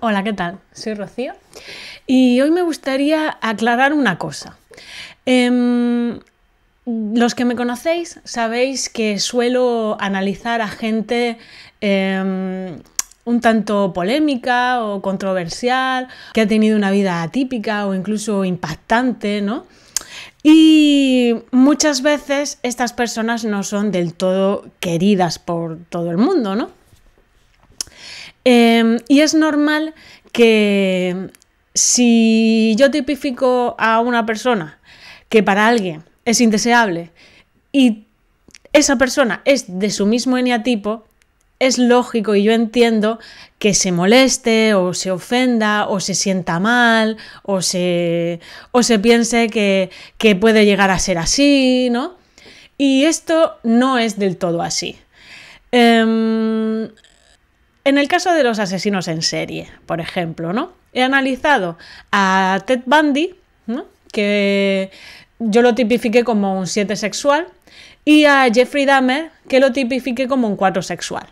Hola, ¿qué tal? Soy Rocío y hoy me gustaría aclarar una cosa. Em, los que me conocéis sabéis que suelo analizar a gente em, un tanto polémica o controversial, que ha tenido una vida atípica o incluso impactante, ¿no? Y muchas veces estas personas no son del todo queridas por todo el mundo, ¿no? Em, y es normal que si yo tipifico a una persona que para alguien es indeseable y esa persona es de su mismo eneatipo, es lógico y yo entiendo que se moleste o se ofenda o se sienta mal o se, o se piense que, que puede llegar a ser así, ¿no? Y esto no es del todo así. Em, en el caso de los asesinos en serie, por ejemplo, ¿no? He analizado a Ted Bundy, que yo lo tipifiqué como un 7 sexual, y a Jeffrey Dahmer, que lo tipifiqué como un 4 sexual,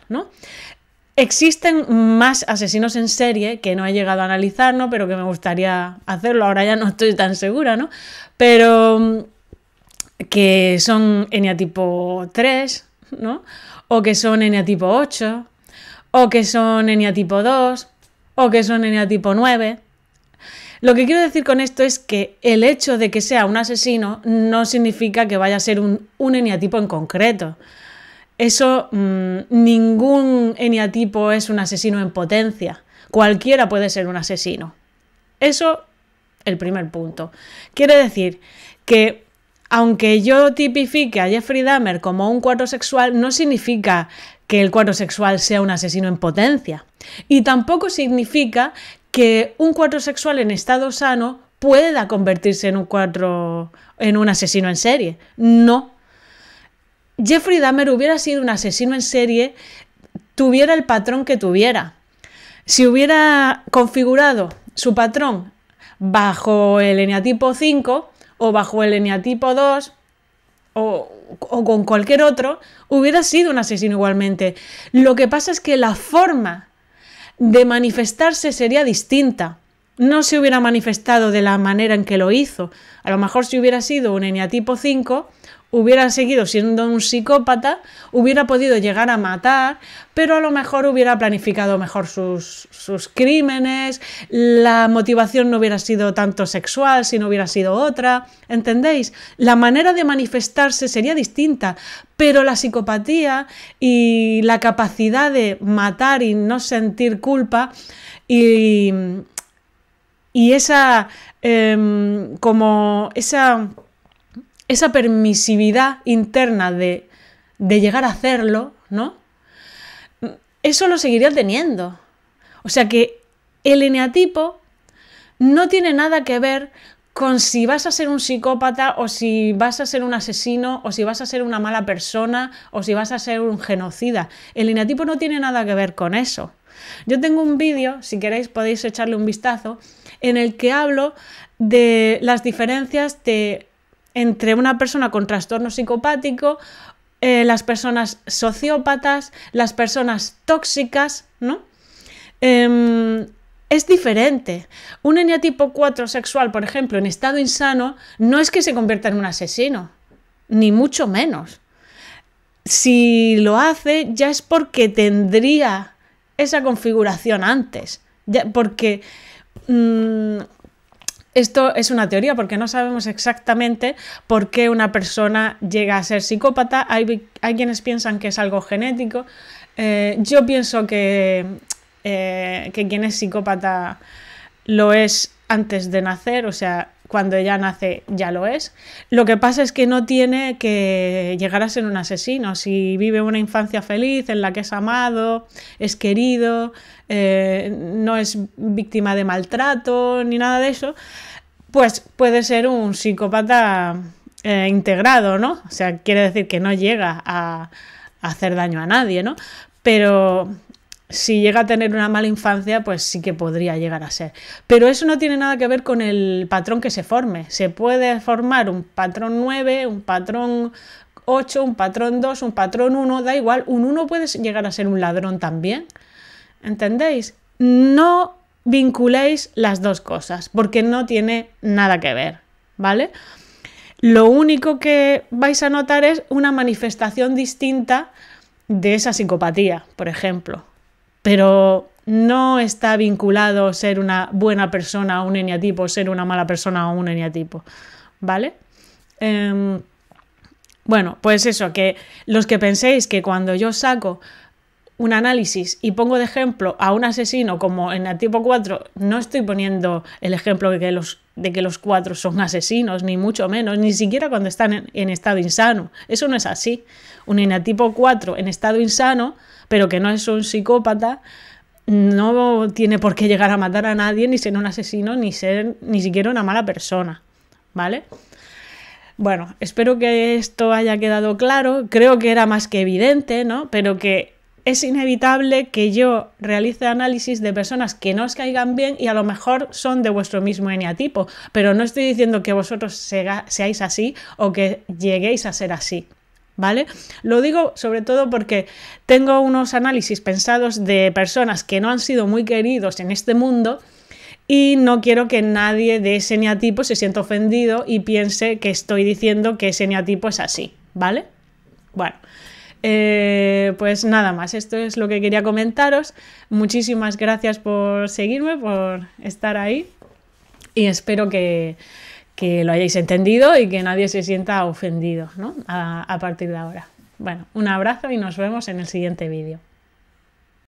Existen más asesinos en serie que no he llegado a analizar, ¿no? Pero que me gustaría hacerlo, ahora ya no estoy tan segura, ¿no? Pero que son tipo 3, ¿no? O que son tipo 8, o que son eniatipo 2, o que son eniatipo 9. Lo que quiero decir con esto es que el hecho de que sea un asesino no significa que vaya a ser un, eniatipo en concreto. Eso, mm, ningún eniatipo es un asesino en potencia. Cualquiera puede ser un asesino. Eso, el primer punto. Quiere decir que aunque yo tipifique a Jeffrey Dahmer como un cuatro sexual, no significa que el cuatro sexual sea un asesino en potencia. Y tampoco significa que un cuatro sexual en estado sano pueda convertirse en un en un asesino en serie. No. Jeffrey Dahmer hubiera sido un asesino en serie tuviera el patrón que tuviera. Si hubiera configurado su patrón bajo el eneatipo 5, o bajo el eneatipo 2 o, o con cualquier otro, hubiera sido un asesino igualmente. Lo que pasa es que la forma de manifestarse sería distinta. No se hubiera manifestado de la manera en que lo hizo. A lo mejor si hubiera sido un eneatipo 5, hubiera seguido siendo un psicópata, hubiera podido llegar a matar, pero a lo mejor hubiera planificado mejor sus, crímenes, la motivación no hubiera sido tanto sexual, sino hubiera sido otra, ¿entendéis? La manera de manifestarse sería distinta, pero la psicopatía y la capacidad de matar y no sentir culpa y, esa... Em, como esa esa permisividad interna de, de llegar a hacerlo, ¿no? Eso lo seguiría teniendo. O sea que el eneatipo no tiene nada que ver con si vas a ser un psicópata o si vas a ser un asesino o si vas a ser una mala persona o si vas a ser un genocida. El eneatipo no tiene nada que ver con eso. Yo tengo un vídeo, si queréis podéis echarle un vistazo, en el que hablo de las diferencias de entre una persona con trastorno psicopático, eh, las personas sociópatas, las personas tóxicas, ¿no? Em, es diferente. Un tipo 4 sexual, por ejemplo, en estado insano, no es que se convierta en un asesino, ni mucho menos. Si lo hace, ya es porque tendría esa configuración antes, porque mm, esto es una teoría porque no sabemos exactamente por qué una persona llega a ser psicópata. Hay, quienes piensan que es algo genético. Eh, yo pienso que, eh, que quien es psicópata lo es antes de nacer, o sea, cuando ella nace ya lo es. Lo que pasa es que no tiene que llegar a ser un asesino. Si vive una infancia feliz en la que es amado, es querido, eh, no es víctima de maltrato ni nada de eso, pues puede ser un psicópata eh, integrado, ¿no? O sea, quiere decir que no llega a, a hacer daño a nadie, ¿no? Pero si llega a tener una mala infancia, pues sí que podría llegar a ser. Pero eso no tiene nada que ver con el patrón que se forme. Se puede formar un patrón 9, un patrón 8, un patrón 2, un patrón 1, da igual. Un 1 puede llegar a ser un ladrón también. ¿Entendéis? No vinculéis las dos cosas porque no tiene nada que ver, ¿vale? Lo único que vais a notar es una manifestación distinta de esa psicopatía, por ejemplo, pero no está vinculado ser una buena persona a un eneatipo, ser una mala persona a un eneatipo, ¿vale? Em, bueno, pues eso, que los que penséis que cuando yo saco un análisis y pongo de ejemplo a un asesino como en el tipo 4, no estoy poniendo el ejemplo de que los, de que los cuatro son asesinos, ni mucho menos, ni siquiera cuando están en, estado insano. Eso no es así. Un enatipo 4 en estado insano, pero que no es un psicópata, no tiene por qué llegar a matar a nadie, ni ser un asesino, ni ser ni siquiera una mala persona. ¿Vale? Bueno, espero que esto haya quedado claro. Creo que era más que evidente, ¿no? Pero que es inevitable que yo realice análisis de personas que no os caigan bien y a lo mejor son de vuestro mismo eneatipo, pero no estoy diciendo que vosotros seáis así o que lleguéis a ser así. ¿Vale? Lo digo sobre todo porque tengo unos análisis pensados de personas que no han sido muy queridos en este mundo y no quiero que nadie de ese eneatipo se sienta ofendido y piense que estoy diciendo que ese eneatipo es así, ¿vale? Bueno, eh, pues nada más, esto es lo que quería comentaros. Muchísimas gracias por seguirme, por estar ahí y espero que, lo hayáis entendido y que nadie se sienta ofendido a partir de ahora. Bueno, un abrazo y nos vemos en el siguiente vídeo.